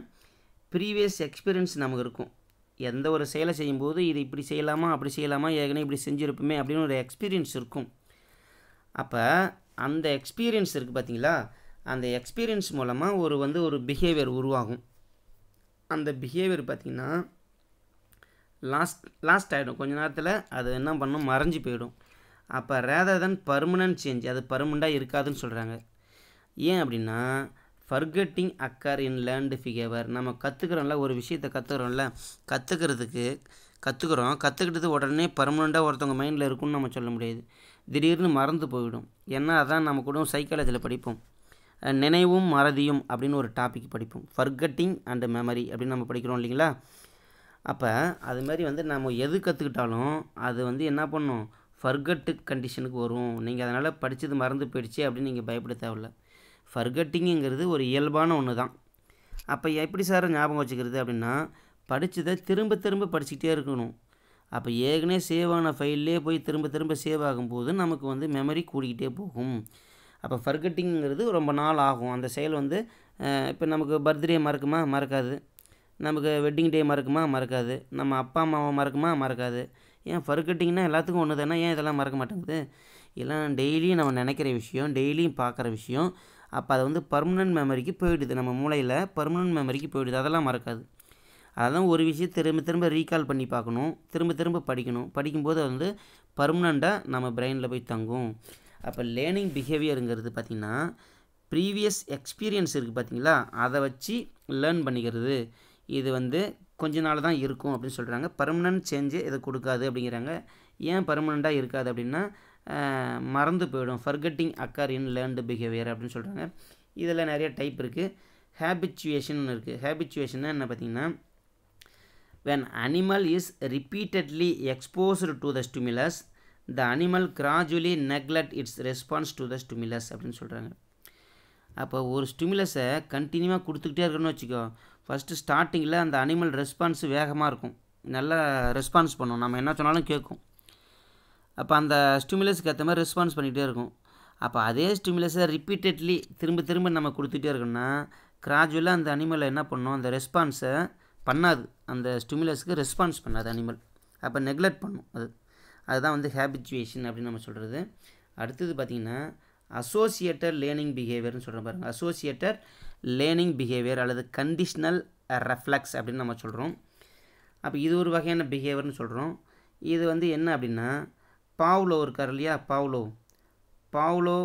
ப்ரீவியஸ் எக்ஸ்பீரியன்ஸ் நமக்கு இருக்கும் எந்த ஒரு செயலை செய்யும்போது இது இப்படி செய்யலாமா அப்படி செய்யலாமா ஏற்கனவே இப்படி செஞ்சுருப்போமே அப்படின்னு ஒரு எக்ஸ்பீரியன்ஸ் இருக்கும் அப்போ அந்த எக்ஸ்பீரியன்ஸ் இருக்குது பார்த்தீங்களா அந்த எக்ஸ்பீரியன்ஸ் மூலமாக ஒரு வந்து ஒரு பிஹேவியர் உருவாகும் அந்த பிஹேவியர் பார்த்திங்கன்னா லாஸ்ட் லாஸ்ட் ஆகிடும் கொஞ்ச நேரத்தில் அது என்ன பண்ணும் மறைஞ்சு போயிடும் அப்போ ரேதர் தென் பர்மனன்ட் சேஞ்ச் அது பர்மனண்ட்டாக இருக்காதுன்னு சொல்கிறாங்க ஏன் அப்படின்னா forgetting occur in learned behaviour நம்ம கற்றுக்குறோம்ல ஒரு விஷயத்தை கற்றுக்குறோம்ல கற்றுக்கிறதுக்கு கற்றுக்குறோம் கற்றுக்கிட்டது உடனே பர்மனெண்ட்டாக ஒருத்தவங்க மைண்டில் இருக்கும்னு நம்ம சொல்ல முடியாது திடீர்னு மறந்து போயிடும் ஏன்னா அதான் நம்ம கூட சைக்காலஜியில் படிப்போம் நினைவும் மறதியும் அப்படின்னு ஒரு டாபிக் படிப்போம் ஃபர்கட்டிங் அண்டு மெமரி அப்படின்னு நம்ம படிக்கிறோம் இல்லைங்களா அப்போ மாதிரி வந்து நம்ம எது கற்றுக்கிட்டாலும் அது வந்து என்ன பண்ணும் ஃபர்கட்டு கண்டிஷனுக்கு வரும் நீங்கள் அதனால் படித்தது மறந்து போயிடுச்சு அப்படின்னு நீங்கள் பயப்பட தேவையில்லை ஃபர்கட்டிங்குங்கிறது ஒரு இயல்பான ஒன்று தான் அப்போ எப்படி சார் ஞாபகம் வச்சுக்கிறது அப்படின்னா படித்ததை திரும்ப திரும்ப படிச்சுக்கிட்டே இருக்கணும் அப்போ ஏற்கனவே சேவ் ஆன ஃபைல்லே போய் திரும்ப திரும்ப சேவ் ஆகும்போது நமக்கு வந்து மெமரி கூடிக்கிட்டே போகும் அப்போ ஃபர்கட்டிங்கிறது ரொம்ப நாள் ஆகும் அந்த செயல் வந்து இப்போ நமக்கு பர்த்டே மறக்குமா மறக்காது நமக்கு வெட்டிங் டே மறக்குமா மறக்காது நம்ம அப்பா அம்மாவை மறக்குமா மறக்காது ஏன் ஃபர்கட்டிங்னா எல்லாத்துக்கும் ஒன்று தானே ஏன் இதெல்லாம் மறக்க மாட்டேங்குது எல்லாம் டெய்லியும் நம்ம நினைக்கிற விஷயம் டெய்லியும் பார்க்குற விஷயம் அப்போ அதை வந்து பர்மனன்ட் மெமரிக்கு போயிடுது நம்ம மூளையில் பர்மனன்ட் மெமரிக்கு போயிடுது அதெல்லாம் மறக்காது அதெல்லாம் ஒரு விஷயம் திரும்ப திரும்ப ரீகால் பண்ணி பார்க்கணும் திரும்ப திரும்ப படிக்கணும் படிக்கும்போது அது வந்து பர்மனண்ட்டாக நம்ம பிரெயினில் போய் தங்கும் அப்போ லேர்னிங் பிஹேவியருங்கிறது பார்த்திங்கன்னா ப்ரீவியஸ் எக்ஸ்பீரியன்ஸ் இருக்குது பார்த்திங்களா அதை வச்சு லேர்ன் பண்ணிக்கிறது இது வந்து கொஞ்ச நாள் தான் இருக்கும் அப்படின்னு சொல்கிறாங்க பர்மனன்ட் சேஞ்சு இதை கொடுக்காது அப்படிங்கிறாங்க ஏன் பர்மனெண்ட்டாக இருக்காது அப்படின்னா மறந்து போயிடும் forgetting occur in learned behaviour அப்படின்னு சொல்கிறாங்க இதில் நிறைய டைப் இருக்குது ஹேபிச்சுவேஷன் இருக்குது ஹேபிச்சுவேஷன்னா என்ன பார்த்திங்கன்னா when animal is repeatedly exposed to the stimulus the animal gradually neglect its response to the stimulus அப்படின்னு சொல்கிறாங்க அப்போ ஒரு ஸ்டுமிலஸை கண்டினியூவாக கொடுத்துக்கிட்டே இருக்கணும்னு வச்சுக்கோ ஃபஸ்ட்டு ஸ்டார்டிங்கில் அந்த அனிமல் ரெஸ்பான்ஸ் வேகமாக இருக்கும் நல்லா ரெஸ்பான்ஸ் பண்ணும் நம்ம என்ன சொன்னாலும் கேட்கும் அப்போ அந்த ஸ்டிமுலஸ்க்கு ஏற்ற மாதிரி ரெஸ்பான்ஸ் பண்ணிகிட்டே இருக்கும் அப்போ அதே ஸ்டிமுலஸை ரிப்பீட்டட்லி திரும்ப திரும்ப நம்ம கொடுத்துட்டே இருக்கோம்னா கிராஜுவலாக அந்த அனிமலை என்ன பண்ணோம் அந்த ரெஸ்பான்ஸை பண்ணாது அந்த ஸ்டிமுலஸ்க்கு ரெஸ்பான்ஸ் பண்ணாது அனிமல் அப்போ நெக்லெக்ட் பண்ணும் அது அதுதான் வந்து ஹேபிச்சுவேஷன் அப்படின்னு நம்ம சொல்கிறது அடுத்தது பார்த்திங்கன்னா அசோசியேட்டர் லேர்னிங் பிஹேவியர்னு சொல்கிறோம் பாருங்கள் அசோசியேட்டர் லேர்னிங் பிஹேவியர் அல்லது கண்டிஷ்னல் ரெஃப்ளக்ஸ் அப்படின்னு நம்ம சொல்கிறோம் அப்போ இது ஒரு வகையான பிஹேவியர்னு சொல்கிறோம் இது வந்து என்ன அப்படின்னா பாவ்லோ இருக்கார் இல்லையா பாவ்லோ பாவ்லோ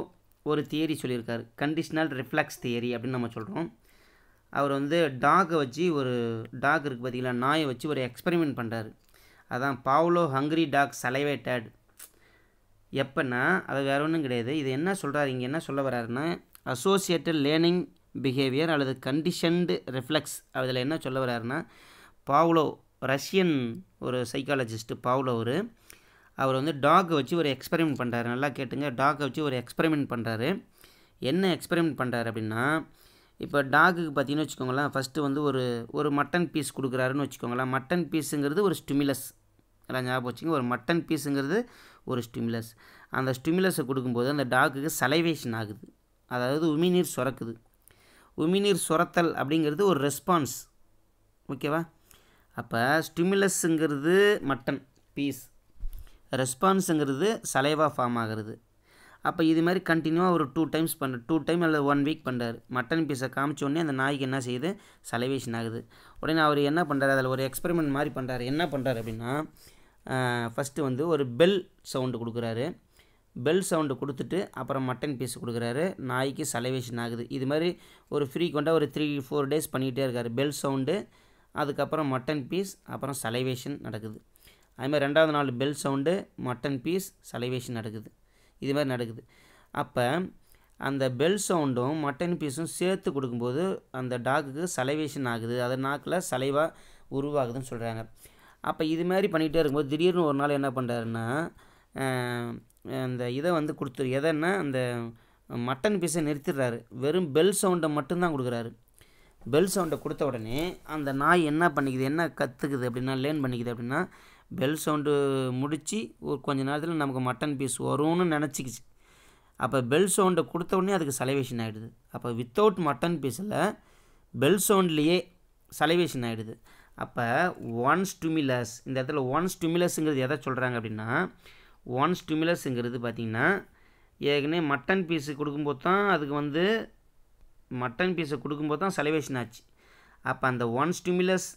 ஒரு தியரி சொல்லியிருக்கார் கண்டிஷ்னல் ரிஃப்ளெக்ஸ் தியரி அப்படின்னு நம்ம சொல்கிறோம் அவர் வந்து டாகை வச்சு ஒரு டாக் இருக்குது பார்த்தீங்களா நாயை வச்சு ஒரு எக்ஸ்பெரிமெண்ட் பண்ணுறாரு அதான் பாவ்லோ ஹங்க்ரி டாக் செலவேட்டட் எப்போன்னா அது வேற ஒன்றும் கிடையாது இது என்ன சொல்கிறாரு இங்கே என்ன சொல்ல வர்றாருன்னா அசோசியேட்டட் லேர்னிங் பிஹேவியர் அல்லது கண்டிஷன்டு ரிஃப்ளெக்ஸ் அதில் என்ன சொல்ல வர்றாருன்னா பாவ்லோ ரஷ்யன் ஒரு சைக்காலஜிஸ்ட்டு பாவ்லோ ஒரு அவர் வந்து டாக் வச்சு ஒரு எக்ஸ்பெரிமெண்ட் பண்ணுறாரு நல்லா கேட்டுங்க டாக் வச்சு ஒரு எக்ஸ்பெரிமெண்ட் பண்ணுறாரு என்ன எக்ஸ்பெரிமெண்ட் பண்ணுறாரு அப்படின்னா இப்போ டாகுக்கு பார்த்தீங்கன்னு வச்சுக்கோங்களேன் ஃபஸ்ட்டு வந்து ஒரு ஒரு மட்டன் பீஸ் கொடுக்குறாருன்னு வச்சுக்கோங்களேன் மட்டன் பீஸுங்கிறது ஒரு ஸ்டிமிலஸ் எல்லாம் ஞாபகம் வச்சுங்க ஒரு மட்டன் பீஸுங்கிறது ஒரு ஸ்டிமிலஸ் அந்த ஸ்டிமிலஸை கொடுக்கும்போது அந்த டாக்குக்கு சலைவேஷன் ஆகுது அதாவது உமிநீர் சுரக்குது உமிநீர் சுரத்தல் அப்படிங்கிறது ஒரு ரெஸ்பான்ஸ் ஓகேவா அப்போ ஸ்டிமுலஸ்ஸுங்கிறது மட்டன் பீஸ் ரெஸ்பான்ஸுங்கிறது சலைவாக ஃபார்ம் ஆகிறது அப்போ இது மாதிரி கண்டினியூவாக ஒரு டூ டைம்ஸ் பண்ண டூ டைம் அல்லது ஒன் வீக் பண்ணுறாரு மட்டன் பீஸை காமிச்சோடனே அந்த நாய்க்கு என்ன செய்யுது சலைவேஷன் ஆகுது உடனே அவர் என்ன பண்ணுறாரு அதில் ஒரு எக்ஸ்பெரிமெண்ட் மாதிரி பண்ணுறாரு என்ன பண்ணுறாரு அப்படின்னா ஃபஸ்ட்டு வந்து ஒரு பெல் சவுண்டு கொடுக்குறாரு பெல் சவுண்டு கொடுத்துட்டு அப்புறம் மட்டன் பீஸ் கொடுக்குறாரு நாய்க்கு சலைவேஷன் ஆகுது இது மாதிரி ஒரு ஃப்ரீ கொண்டா ஒரு த்ரீ ஃபோர் டேஸ் பண்ணிகிட்டே இருக்கார் பெல் சவுண்டு அதுக்கப்புறம் மட்டன் பீஸ் அப்புறம் சலைவேஷன் நடக்குது அதுமாதிரி ரெண்டாவது நாள் bell sound mutton piece salivation நடக்குது இது மாதிரி நடக்குது அப்போ அந்த பெல் சவுண்டும் மட்டன் பீஸும் சேர்த்து கொடுக்கும்போது அந்த டாக்குக்கு சலைவேஷன் ஆகுது அது நாக்கில் சலைவாக உருவாகுதுன்னு சொல்கிறாங்க அப்போ இது மாதிரி பண்ணிகிட்டே இருக்கும்போது திடீர்னு ஒரு நாள் என்ன பண்ணுறாருன்னா அந்த இதை வந்து கொடுத்துரு எதைன்னா அந்த மட்டன் பீஸை நிறுத்திடுறாரு வெறும் பெல் சவுண்டை மட்டும்தான் கொடுக்குறாரு பெல் சவுண்டை கொடுத்த உடனே அந்த நாய் என்ன பண்ணிக்குது என்ன கற்றுக்குது அப்படின்னா லேர்ன் பண்ணிக்குது அப்படின்னா பெல் சவுண்டு முடித்து ஒரு கொஞ்சம் நேரத்தில் நமக்கு மட்டன் பீஸ் வரும்னு நினச்சிக்கிச்சு அப்போ பெல் சவுண்டை கொடுத்த உடனே அதுக்கு சலவேஷன் ஆகிடுது அப்போ வித்தவுட் மட்டன் பீஸில் பெல் சவுண்ட்லேயே சலவேஷன் ஆகிடுது அப்போ ஒன் ஸ்டுமிலஸ் இந்த இடத்துல ஒன் ஸ்டுமிலஸ்ங்கிறது எதை சொல்கிறாங்க அப்படின்னா ஒன் ஸ்டுமிலஸ்ங்கிறது பார்த்திங்கன்னா ஏற்கனவே மட்டன் பீஸு கொடுக்கும்போது தான் அதுக்கு வந்து மட்டன் பீஸை கொடுக்கும்போது தான் செலவேஷன் ஆச்சு அப்போ அந்த one stimulus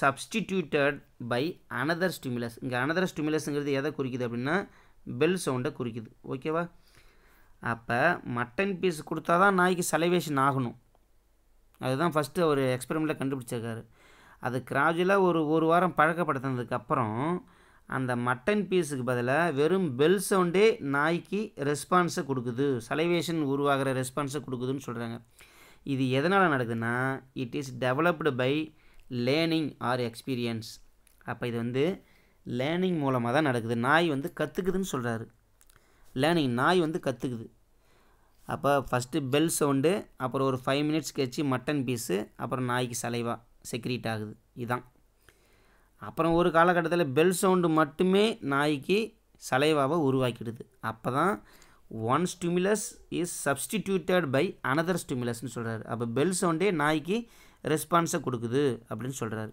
substituted by another stimulus இங்கே அனதர் ஸ்டிமுலஸுங்கிறது எதை குறிக்குது அப்படின்னா பெல் சவுண்டை குறிக்குது ஓகேவா அப்போ மட்டன் பீஸ் கொடுத்தா தான் நாய்க்கு செலவேஷன் ஆகணும் அதுதான் ஃபஸ்ட்டு அவர் எக்ஸ்பெரிமெண்ட்டில் கண்டுபிடிச்சிருக்காரு அது கிராஜுவலாக ஒரு ஒரு வாரம் பழக்கப்படுத்தினதுக்கப்புறம் அந்த மட்டன் பீஸுக்கு பதிலாக வெறும் பெல் சவுண்டே நாய்க்கு ரெஸ்பான்ஸை கொடுக்குது சலைவேஷன் உருவாகிற ரெஸ்பான்ஸை கொடுக்குதுன்னு சொல்கிறாங்க இது எதனால் நடக்குதுன்னா it is developed by learning or experience அப்போ இது வந்து லேர்னிங் மூலமாக தான் நடக்குது நாய் வந்து கற்றுக்குதுன்னு சொல்கிறாரு லேர்னிங் நாய் வந்து கற்றுக்குது அப்போ ஃபஸ்ட்டு பெல் சவுண்டு அப்புறம் ஒரு ஃபைவ் மினிட்ஸ் கழிச்சு மட்டன் பீஸு அப்புறம் நாய்க்கு சலைவா செக்ரீட் ஆகுது இதுதான் அப்புறம் ஒரு காலகட்டத்தில் பெல் சவுண்டு மட்டுமே நாய்க்கு சலைவாவை உருவாக்கிடுது அப்போ தான் one stimulus is substituted by another ஸ்டிமுலஸ்னு சொல்கிறாரு அப்போ பெல் சவுண்டே நாய்க்கு ரெஸ்பான்ஸை கொடுக்குது அப்படின்னு சொல்கிறாரு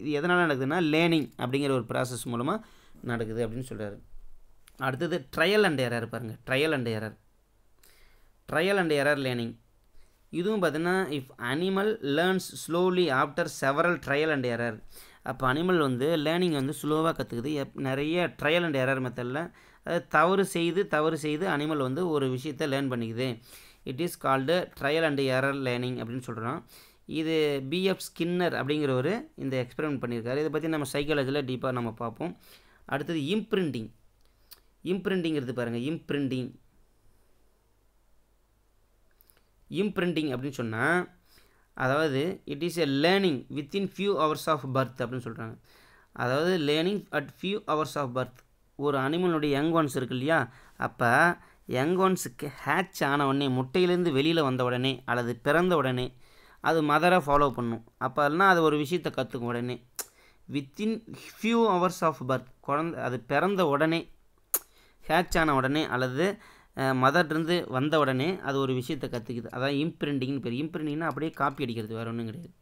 இது எதனால் நடக்குதுன்னா லேர்னிங் அப்படிங்கிற ஒரு ப்ராசஸ் மூலமாக நடக்குது அப்படின்னு சொல்கிறாரு அடுத்தது ட்ரையல் அண்ட் ஏரர் பாருங்கள் trial and error trial and error learning இதுவும் பார்த்தீங்கன்னா if animal learns slowly after several trial and error அப்போ அனிமல் வந்து லேர்னிங் வந்து ஸ்லோவாக கற்றுக்குது எப் நிறைய ட்ரையல் அண்ட் ஏரர் மெத்தடில் அதாவது தவறு செய்து தவறு செய்து அனிமல் வந்து ஒரு விஷயத்தை லேர்ன் பண்ணிக்குது it is called trial and error learning அப்படின்னு சொல்கிறோம் இது பிஎஃப் ஸ்கின்னர் அப்படிங்கிறவர் இந்த எக்ஸ்பெரிமெண்ட் பண்ணியிருக்காரு இதை பற்றி நம்ம சைக்காலஜியில் டீப்பாக நம்ம பார்ப்போம் அடுத்தது இம்ப்ரிண்டிங் இம்ப்ரிண்டிங்கிறது பாருங்கள் இம்ப்ரிண்டிங் இம்ப்ரிண்டிங் அப்படின்னு சொன்னால் அதாவது it is a learning within few hours of birth அப்படின்னு சொல்கிறாங்க அதாவது learning at few hours of birth ஒரு அனிமலுடைய யங் ஒன்ஸ் இருக்கு இல்லையா அப்போ யங் ஒன்ஸுக்கு ஹேட்ச் ஆன உடனே முட்டையிலேருந்து வெளியில் வந்த உடனே அல்லது பிறந்த உடனே அது மதரை ஃபாலோ பண்ணும் அப்போ இல்லைனா அது ஒரு விஷயத்தை கற்றுக்கும் உடனே within few hours of birth குழந்த அது பிறந்த உடனே ஹேட்ச் ஆன உடனே அல்லது மதர்லேருந்து வந்த உடனே அது ஒரு விஷயத்தை கற்றுக்குது அதான் இம்ப்ரிண்டிங்னு பேர் இம்ப்ரிண்டிங்னா அப்படியே காப்பி அடிக்கிறது வேறு ஒன்றும் கிடையாது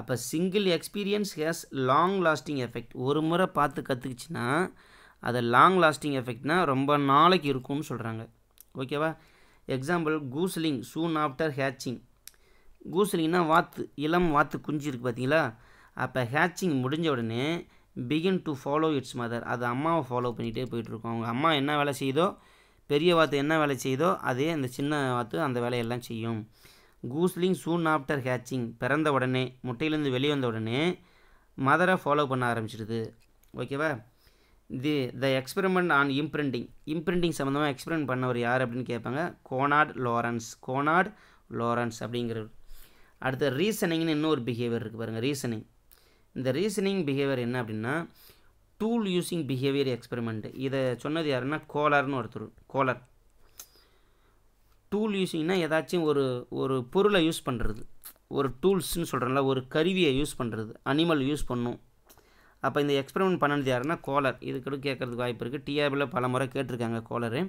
அப்போ single experience has long lasting effect ஒரு முறை பார்த்து கற்றுக்குச்சுன்னா அது லாங் லாஸ்டிங் எஃபெக்ட்னால் ரொம்ப நாளைக்கு இருக்கும்னு சொல்கிறாங்க ஓகேவா example gosling soon after hatching கூசலிங்கன்னா வாத்து இளம் வாத்து குஞ்சு இருக்குது பார்த்தீங்களா அப்போ ஹேச்சிங் முடிஞ்ச உடனே begin to follow its mother அது அம்மாவை ஃபாலோ பண்ணிகிட்டே போயிட்டுருக்கோம் அவங்க அம்மா என்ன வேலை செய்யுதோ பெரிய வாத்து என்ன வேலை செய்யுதோ அதே அந்த சின்ன வாத்து அந்த வேலையெல்லாம் செய்யும் கூஸ்லிங் சூன் ஆஃப்டர் ஹேச்சிங் பிறந்த உடனே முட்டையிலேருந்து வெளியே வந்த உடனே மதரை ஃபாலோ பண்ண ஆரம்பிச்சிடுது ஓகேவா the the experiment on imprinting imprinting சம்மந்தமாக எக்ஸ்பெரிமெண்ட் பண்ணவர் யார் அப்படின்னு கேட்பாங்க கோனாட் லாரன்ஸ் கோனாட் லாரன்ஸ் அப்படிங்கிற அடுத்து ரீசனிங்னு இன்னொரு பிஹேவியர் இருக்குது பாருங்கள் ரீசனிங் இந்த ரீசனிங் பிஹேவியர் என்ன அப்படின்னா டூல் யூஸிங் பிஹேவியர் எக்ஸ்பெரிமெண்ட் இதை சொன்னது யாருன்னா கோலர்னு ஒருத்தர் கோலர் டூல் யூஸிங்னா ஏதாச்சும் ஒரு ஒரு பொருளை யூஸ் பண்ணுறது ஒரு டூல்ஸ்னு சொல்கிறனால ஒரு கருவியை யூஸ் பண்ணுறது அனிமல் யூஸ் பண்ணும் அப்போ இந்த எக்ஸ்பெரிமெண்ட் பண்ணது யாருன்னா கோலர் இதுக்கிட்ட கேட்குறதுக்கு வாய்ப்பு இருக்குது டிஆர்பியில் பல முறை கேட்டிருக்காங்க கோலரு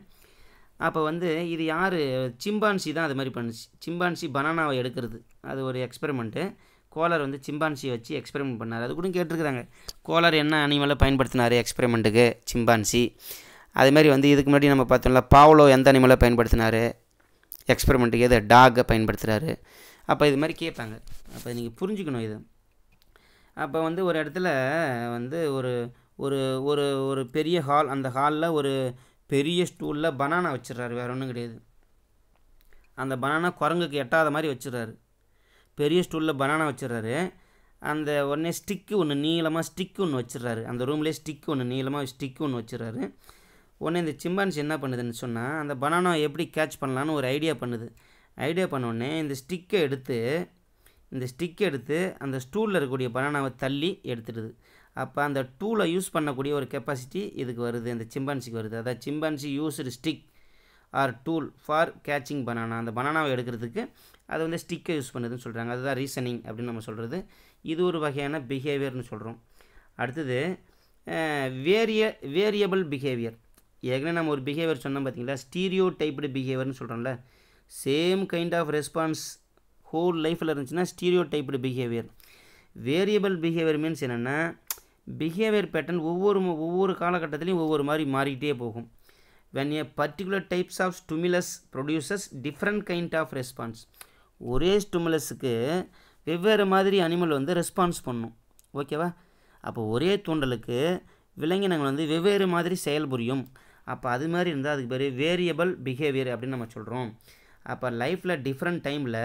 அப்போ வந்து இது யார் சிம்பான்சி தான் அது மாதிரி பண்ணுச்சு சிம்பான்சி பனானாவை எடுக்கிறது அது ஒரு எக்ஸ்பெரிமெண்ட்டு கோலர் வந்து சிம்பான்சியை வச்சு எக்ஸ்பெரிமெண்ட் பண்ணார் அது கூட கேட்டிருக்கிறாங்க கோலர் என்ன அனிமலை பயன்படுத்தினார் எக்ஸ்பெரிமெண்ட்டுக்கு சிம்பான்சி அதுமாரி வந்து இதுக்கு முன்னாடி நம்ம பார்த்தோம்ல பாவலோ எந்த அனிமலை பயன்படுத்தினார் எக்ஸ்பெரிமெண்ட்டுக்கு எது டாகை பயன்படுத்துகிறாரு அப்போ இது மாதிரி கேட்பாங்க அப்போ நீங்கள் புரிஞ்சுக்கணும் இது அப்போ வந்து ஒரு இடத்துல வந்து ஒரு ஒரு ஒரு ஒரு பெரிய ஹால் அந்த ஹாலில் ஒரு பெரிய ஸ்டூலில் பனானா வச்சிடறாரு வேறு ஒன்றும் கிடையாது அந்த பனானா குரங்குக்கு எட்டாத மாதிரி வச்சிடறாரு பெரிய ஸ்டூலில் பனானா வச்சிடறாரு அந்த உடனே ஸ்டிக்கு ஒன்று நீளமாக ஸ்டிக்கு ஒன்று வச்சிடறாரு அந்த ரூம்லேயே ஸ்டிக்கு ஒன்று நீளமாக ஸ்டிக்கு ஒன்று வச்சிடறாரு உடனே இந்த சிம்பான்சி என்ன பண்ணுதுன்னு சொன்னால் அந்த பனானா எப்படி கேட்ச் பண்ணலான்னு ஒரு ஐடியா பண்ணுது ஐடியா பண்ணோடனே இந்த ஸ்டிக்கை எடுத்து இந்த ஸ்டிக்கை எடுத்து அந்த ஸ்டூலில் இருக்கக்கூடிய பனானாவை தள்ளி எடுத்துடுது அப்போ அந்த டூலை யூஸ் பண்ணக்கூடிய ஒரு கெப்பாசிட்டி இதுக்கு வருது அந்த சிம்பான்சிக்கு வருது அதாவது chimpanzee used stick or tool for catching banana அந்த பனானாவை எடுக்கிறதுக்கு அது வந்து ஸ்டிக்கை யூஸ் பண்ணுதுன்னு சொல்கிறாங்க அதுதான் ரீசனிங் அப்படின்னு நம்ம சொல்கிறது இது ஒரு வகையான பிஹேவியர்னு சொல்கிறோம் அடுத்தது வேரிய வேரியபிள் பிஹேவியர் ஏற்கனவே நம்ம ஒரு பிஹேவியர் சொன்னோம் பார்த்தீங்களா ஸ்டீரியோ டைப்டு பிஹேவியர்னு சொல்கிறோம்ல same kind of response whole லைஃப்பில் இருந்துச்சுன்னா stereotyped behaviour variable behaviour means என்னென்னா பிஹேவியர் பேட்டர்ன் ஒவ்வொரு ஒவ்வொரு காலகட்டத்திலையும் ஒவ்வொரு மாதிரி மாறிக்கிட்டே போகும் when a particular types of stimulus produces different kind of response ஒரே ஸ்டுமிலஸுக்கு வெவ்வேறு மாதிரி அனிமல் வந்து ரெஸ்பான்ஸ் பண்ணும் ஓகேவா அப்போ ஒரே தூண்டலுக்கு விலங்கினங்கள் வந்து வெவ்வேறு மாதிரி செயல்புரியும் அப்போ அது மாதிரி இருந்தால் அதுக்கு பேர் வேரியபிள் பிஹேவியர் அப்படின்னு நம்ம சொல்கிறோம் அப்போ லைஃப்பில் டிஃப்ரெண்ட் டைமில்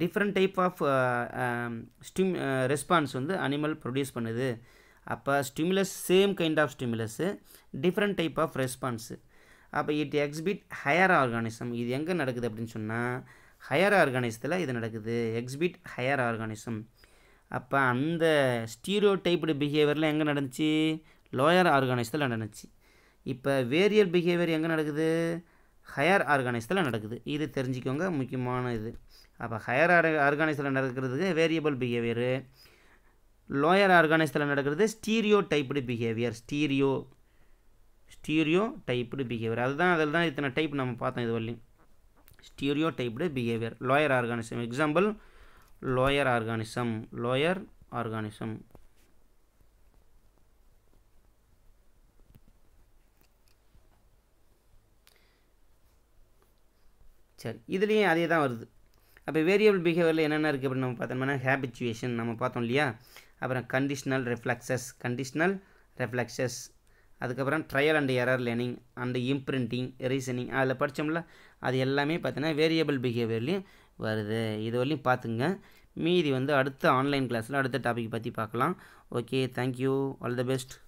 different type of stim response வந்து அனிமல் ப்ரொடியூஸ் பண்ணுது அப்போ stimulus same kind of stimulus different type of response அப்போ இட் எக்ஸ்பிட் ஹையர் ஆர்கானிசம் இது எங்கே நடக்குது அப்படின்னு சொன்னால் ஹையர் ஆர்கானிசத்தில் இது நடக்குது எக்ஸ்பிட் ஹையர் ஆர்கானிசம் அப்போ அந்த ஸ்டீரியோ டைப்டு பிஹேவியரில் எங்கே நடந்துச்சு லோயர் ஆர்கானிசத்தில் நடந்துச்சு இப்போ வேரியல் பிஹேவியர் எங்கே நடக்குது ஹையர் ஆர்கானிசத்தில் நடக்குது இது தெரிஞ்சுக்கோங்க முக்கியமான இது அப்போ ஹையர் ஆர் ஆர்கானிசத்தில் நடக்கிறதுக்கு வேரியபிள் பிஹேவியரு லோயர் ஆர்கானிஸத்தில் நடக்கிறது stereotyped behaviour stereo stereotyped behaviour அதுதான் அதில் தான் இத்தனை டைப் நம்ம பார்த்தோம் இது வரலையும் stereotyped behaviour lower organism example lower organism lower organism சரி இதுலேயும் அதே தான் வருது அப்போ வேரியபிள் பிஹேவியரில் என்னென்ன இருக்குது அப்படின்னு நம்ம பார்த்தோம்னா ஹேபிச்சுவேஷன் நம்ம பார்த்தோம் இல்லையா அப்புறம் கண்டிஷ்னல் ரிஃப்ளெக்சஸ் கண்டிஷ்னல் ரெஃப்ளெக்ஸஸ் அதுக்கப்புறம் trial and error learning and imprinting reasoning அதில் படித்தோம்ல அது எல்லாமே பார்த்தீங்கன்னா வேரியபிள் பிஹேவியர்லேயும் வருது இது வரலையும் பார்த்துங்க மீதி வந்து அடுத்த ஆன்லைன் கிளாஸில் அடுத்த டாபிக் பற்றி பார்க்கலாம் okay thank you all the best